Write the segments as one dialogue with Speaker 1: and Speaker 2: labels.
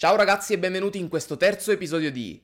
Speaker 1: Ciao ragazzi e benvenuti in questo terzo episodio di...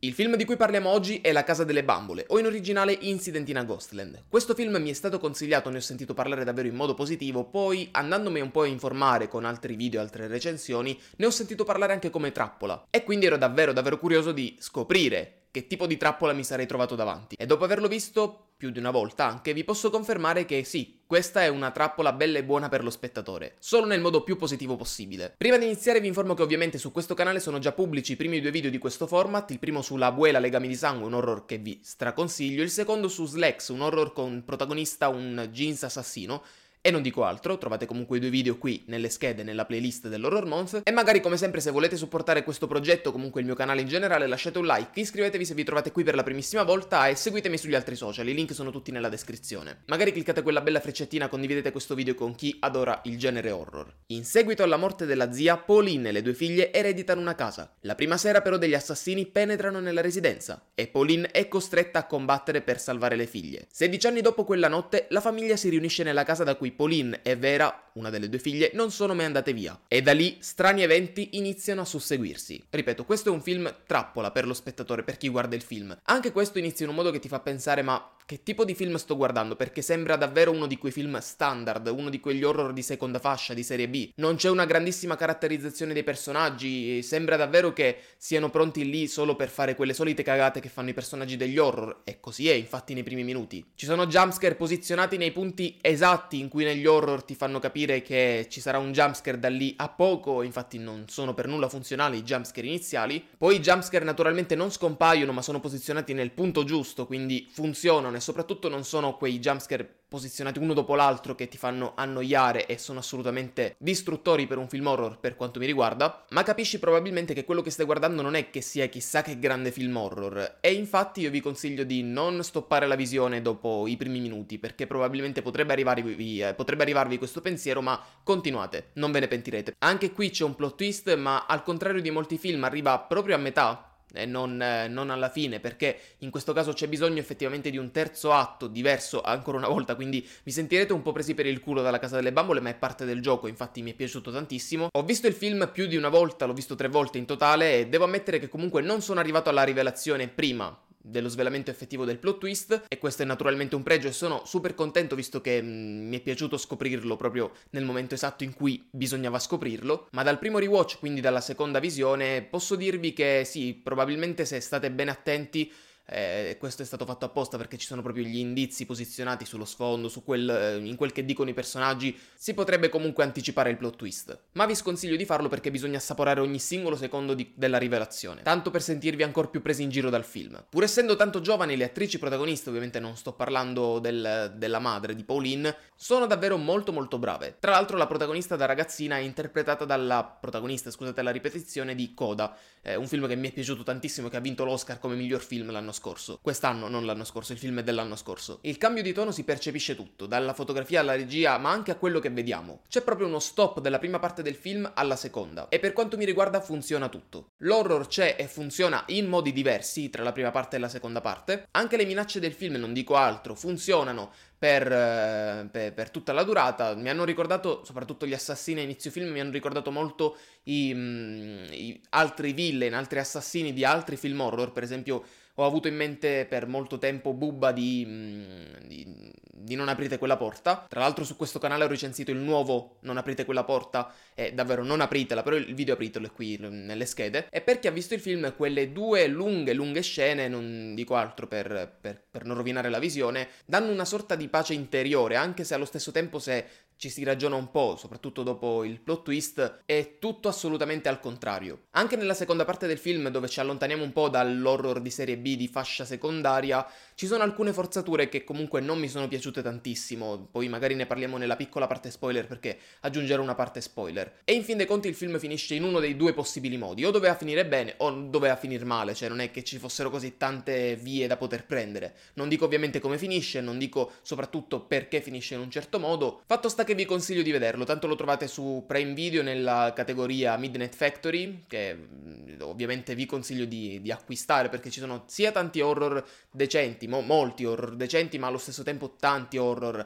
Speaker 1: Il film di cui parliamo oggi è La casa delle bambole, o in originale Incident in a Ghostland. Questo film mi è stato consigliato, ne ho sentito parlare davvero in modo positivo, poi andandomi un po' a informare con altri video e altre recensioni, ne ho sentito parlare anche come trappola. E quindi ero davvero davvero curioso di scoprire che tipo di trappola mi sarei trovato davanti. E dopo averlo visto più di una volta anche, vi posso confermare che sì, questa è una trappola bella e buona per lo spettatore, solo nel modo più positivo possibile. Prima di iniziare vi informo che ovviamente su questo canale sono già pubblici i primi due video di questo format, il primo sulla Abuela Legami di Sangue, un horror che vi straconsiglio, il secondo su Slex, un horror con protagonista un jeans assassino, e non dico altro, trovate comunque i due video qui nelle schede, nella playlist dell'Horror Month. E magari come sempre se volete supportare questo progetto, comunque il mio canale in generale, lasciate un like, iscrivetevi se vi trovate qui per la primissima volta e seguitemi sugli altri social, i link sono tutti nella descrizione. Magari cliccate quella bella freccettina, condividete questo video con chi adora il genere horror. In seguito alla morte della zia, Pauline e le due figlie ereditano una casa. La prima sera però degli assassini penetrano nella residenza e Pauline è costretta a combattere per salvare le figlie. 16 anni dopo quella notte, la famiglia si riunisce nella casa da cui cui Pauline e Vera, una delle due figlie, non sono mai andate via. E da lì strani eventi iniziano a susseguirsi. Ripeto, questo è un film trappola per lo spettatore, per chi guarda il film. Anche questo inizia in un modo che ti fa pensare ma che tipo di film sto guardando perché sembra davvero uno di quei film standard, uno di quegli horror di seconda fascia, di serie B. Non c'è una grandissima caratterizzazione dei personaggi, sembra davvero che siano pronti lì solo per fare quelle solite cagate che fanno i personaggi degli horror, e così è infatti nei primi minuti. Ci sono jumpscare posizionati nei punti esatti in cui negli horror ti fanno capire che ci sarà un jumpscare da lì a poco, infatti non sono per nulla funzionali i jumpscare iniziali. Poi i jumpscare naturalmente non scompaiono ma sono posizionati nel punto giusto, quindi funzionano e soprattutto non sono quei jumpscare posizionati uno dopo l'altro che ti fanno annoiare e sono assolutamente distruttori per un film horror per quanto mi riguarda, ma capisci probabilmente che quello che stai guardando non è che sia chissà che grande film horror e infatti io vi consiglio di non stoppare la visione dopo i primi minuti perché probabilmente potrebbe arrivarvi, eh, potrebbe arrivarvi questo pensiero ma continuate, non ve ne pentirete. Anche qui c'è un plot twist ma al contrario di molti film arriva proprio a metà e non, eh, non, alla fine, perché in questo caso c'è bisogno effettivamente di un terzo atto diverso ancora una volta, quindi vi sentirete un po' presi per il culo dalla Casa delle Bambole, ma è parte del gioco, infatti mi è piaciuto tantissimo. Ho visto il film più di una volta, l'ho visto tre volte in totale e devo ammettere che comunque non sono arrivato alla rivelazione prima dello svelamento effettivo del plot twist e questo è naturalmente un pregio e sono super contento visto che mh, mm, mi è piaciuto scoprirlo proprio nel momento esatto in cui bisognava scoprirlo, ma dal primo rewatch, quindi dalla seconda visione, posso dirvi che sì, probabilmente se state ben attenti eh, questo è stato fatto apposta perché ci sono proprio gli indizi posizionati sullo sfondo, su quel, eh, in quel che dicono i personaggi, si potrebbe comunque anticipare il plot twist ma vi sconsiglio di farlo perché bisogna assaporare ogni singolo secondo di- della rivelazione, tanto per sentirvi ancora più presi in giro dal film. Pur essendo tanto giovani le attrici protagoniste, ovviamente non sto parlando del, della madre di Pauline, sono davvero molto molto brave. Tra l'altro la protagonista da ragazzina è interpretata dalla protagonista, scusate la ripetizione, di Coda, eh, un film che mi è piaciuto tantissimo e che ha vinto l'Oscar come miglior film l'anno scorso. Quest'anno, non l'anno scorso, il film è dell'anno scorso. Il cambio di tono si percepisce tutto, dalla fotografia alla regia, ma anche a quello che vediamo. C'è proprio uno stop della prima parte del del film alla seconda e per quanto mi riguarda funziona tutto. L'horror c'è e funziona in modi diversi tra la prima parte e la seconda parte, anche le minacce del film, non dico altro, funzionano per, eh, per, per, tutta la durata. Mi hanno ricordato, soprattutto gli assassini a inizio film, mi hanno ricordato molto i, mh, mm, i altri villain, altri assassini di altri film horror, per esempio ho avuto in mente per molto tempo Bubba di, mm, di, di, Non aprite quella porta. Tra l'altro su questo canale ho recensito il nuovo Non aprite quella porta, è davvero non apritela, però il video apritelo è qui nelle schede. E per chi ha visto il film, quelle due lunghe, lunghe scene, non dico altro per, per, per non rovinare la visione, danno una sorta di pace interiore, anche se allo stesso tempo se ci si ragiona un po', soprattutto dopo il plot twist, è tutto assolutamente al contrario. Anche nella seconda parte del film, dove ci allontaniamo un po' dall'horror di serie B di fascia secondaria, ci sono alcune forzature che comunque non mi sono piaciute tantissimo, poi magari ne parliamo nella piccola parte spoiler perché aggiungerò una parte spoiler. E in fin dei conti il film finisce in uno dei due possibili modi, o doveva finire bene o doveva finire male, cioè non è che ci fossero così tante vie da poter prendere. Non dico ovviamente come finisce, non dico soprattutto perché finisce in un certo modo, fatto sta che vi consiglio di vederlo, tanto lo trovate su Prime Video nella categoria Midnight Factory, che mm, ovviamente vi consiglio di, di acquistare perché ci sono sia tanti horror decenti, mo- molti horror decenti, ma allo stesso tempo tanti horror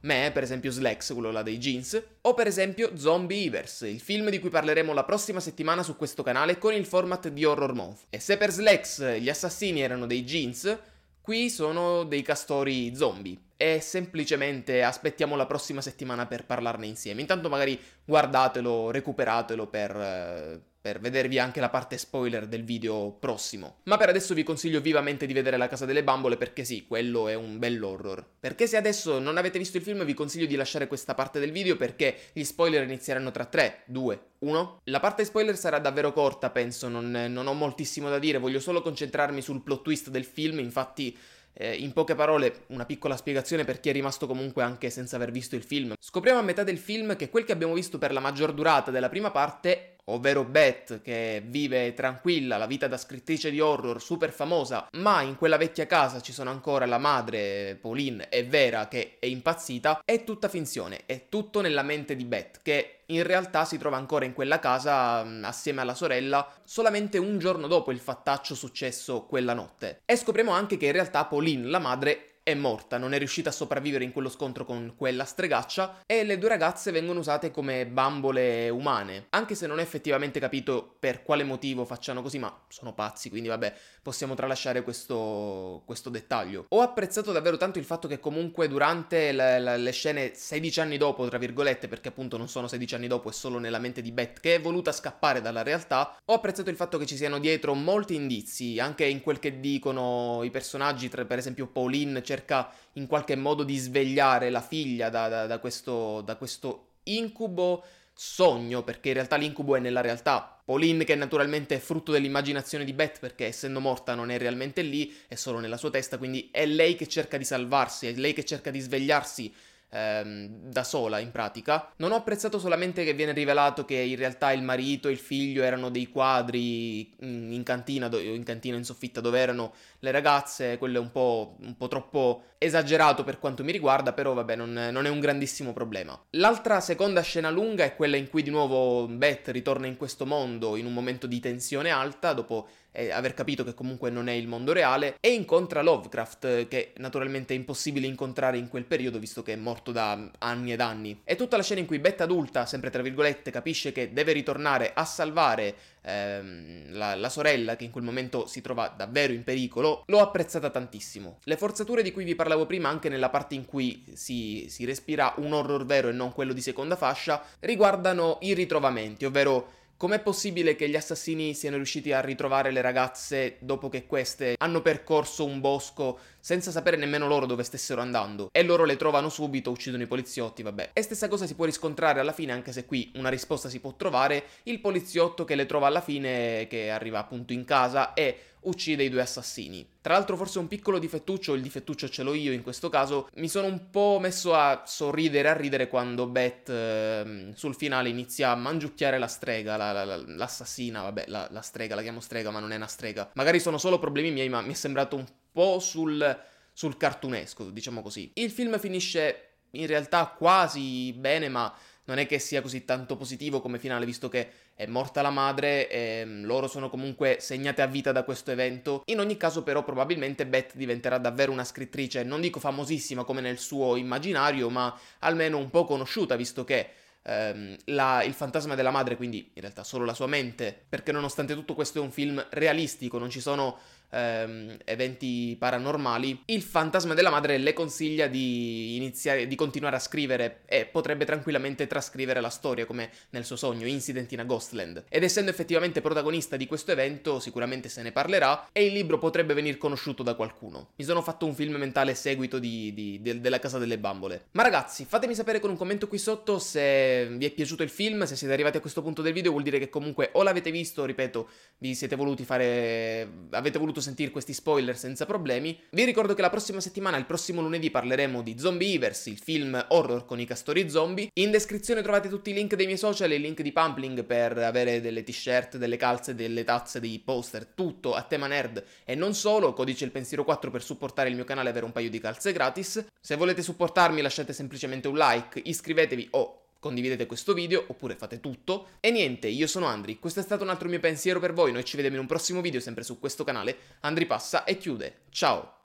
Speaker 1: me, per esempio Slacks, quello là dei jeans, o per esempio Zombie Evers, il film di cui parleremo la prossima settimana su questo canale con il format di Horror Month. E se per Slacks gli assassini erano dei jeans, qui sono dei castori zombie e semplicemente aspettiamo la prossima settimana per parlarne insieme. Intanto magari guardatelo, recuperatelo per, eh, per vedervi anche la parte spoiler del video prossimo. Ma per adesso vi consiglio vivamente di vedere La Casa delle Bambole perché sì, quello è un bell'horror. Perché se adesso non avete visto il film vi consiglio di lasciare questa parte del video perché gli spoiler inizieranno tra 3, 2, 1. La parte spoiler sarà davvero corta, penso, non, non ho moltissimo da dire, voglio solo concentrarmi sul plot twist del film, infatti... Eh, in poche parole, una piccola spiegazione per chi è rimasto comunque anche senza aver visto il film. Scopriamo a metà del film che quel che abbiamo visto per la maggior durata della prima parte ovvero Beth che vive tranquilla la vita da scrittrice di horror super famosa, ma in quella vecchia casa ci sono ancora la madre, Pauline e Vera che è impazzita, è tutta finzione, è tutto nella mente di Beth che in realtà si trova ancora in quella casa assieme alla sorella solamente un giorno dopo il fattaccio successo quella notte. E scopriamo anche che in realtà Pauline, la madre, è morta, non è riuscita a sopravvivere in quello scontro con quella stregaccia e le due ragazze vengono usate come bambole umane, anche se non è effettivamente capito per quale motivo facciano così, ma sono pazzi, quindi vabbè, possiamo tralasciare questo, questo dettaglio. Ho apprezzato davvero tanto il fatto che comunque durante la, la, le scene 16 anni dopo, tra virgolette, perché appunto non sono 16 anni dopo, è solo nella mente di Beth che è voluta scappare dalla realtà, ho apprezzato il fatto che ci siano dietro molti indizi, anche in quel che dicono i personaggi, tra per esempio Pauline, cerca in qualche modo di svegliare la figlia da, da, da, questo, da questo incubo sogno, perché in realtà l'incubo è nella realtà. Pauline, che naturalmente è frutto dell'immaginazione di Beth, perché essendo morta non è realmente lì, è solo nella sua testa, quindi è lei che cerca di salvarsi, è lei che cerca di svegliarsi ehm, da sola in pratica. Non ho apprezzato solamente che viene rivelato che in realtà il marito e il figlio erano dei quadri in cantina, do- in cantina in soffitta dove erano le ragazze, quello è un po', un po troppo esagerato per quanto mi riguarda, però vabbè non, non è un grandissimo problema. L'altra seconda scena lunga è quella in cui di nuovo Beth ritorna in questo mondo in un momento di tensione alta dopo e aver capito che comunque non è il mondo reale, e incontra Lovecraft, che naturalmente è impossibile incontrare in quel periodo visto che è morto da anni ed anni. E tutta la scena in cui Betta adulta, sempre tra virgolette, capisce che deve ritornare a salvare ehm, la, la sorella che in quel momento si trova davvero in pericolo, l'ho apprezzata tantissimo. Le forzature di cui vi parlavo prima, anche nella parte in cui si, si respira un horror vero e non quello di seconda fascia, riguardano i ritrovamenti, ovvero Com'è possibile che gli assassini siano riusciti a ritrovare le ragazze dopo che queste hanno percorso un bosco senza sapere nemmeno loro dove stessero andando, e loro le trovano subito, uccidono i poliziotti, vabbè. E stessa cosa si può riscontrare alla fine, anche se qui una risposta si può trovare, il poliziotto che le trova alla fine, che arriva appunto in casa, e uccide i due assassini. Tra l'altro forse un piccolo difettuccio, il difettuccio ce l'ho io in questo caso, mi sono un po' messo a sorridere, a ridere quando Beth eh, sul finale inizia a mangiucchiare la strega, la, la, la, l'assassina, vabbè la, strega, la chiamo strega ma non è una strega. Magari sono solo problemi miei ma mi è sembrato un po' sul, sul cartunesco, diciamo così. Il film finisce in realtà quasi bene, ma non è che sia così tanto positivo come finale, visto che è morta la madre, e ehm, loro sono comunque segnate a vita da questo evento. In ogni caso, però, probabilmente Beth diventerà davvero una scrittrice, non dico famosissima come nel suo immaginario, ma almeno un po' conosciuta, visto che. Ehm, la, il fantasma della madre, quindi in realtà solo la sua mente, perché nonostante tutto questo è un film realistico, non ci sono ehm, eventi paranormali, il fantasma della madre le consiglia di iniziare di continuare a scrivere e potrebbe tranquillamente trascrivere la storia come nel suo sogno Incident in a Ghostland. Ed essendo effettivamente protagonista di questo evento, sicuramente se ne parlerà e il libro potrebbe venir conosciuto da qualcuno. Mi sono fatto un film mentale seguito di, di, de, della Casa delle Bambole. Ma ragazzi, fatemi sapere con un commento qui sotto se vi è piaciuto il film, se siete arrivati a questo punto del video vuol dire che comunque o l'avete visto, ripeto, vi siete voluti fare avete voluto sentire questi spoiler senza problemi. Vi ricordo che la prossima settimana, il prossimo lunedì, parleremo di Zombie Evers, il film horror con i castori zombie. In descrizione trovate tutti i link dei miei social e i link di Pumpling per avere delle t-shirt, delle calze, delle tazze, dei poster, tutto a tema nerd e non solo. Codice il pensiero 4 per supportare il mio canale e avere un paio di calze gratis. Se volete supportarmi lasciate semplicemente un like, iscrivetevi o condividete questo video oppure fate tutto. E niente, io sono Andri, questo è stato un altro mio pensiero per voi, noi ci vediamo in un prossimo video sempre su questo canale. Andri passa e chiude. Ciao!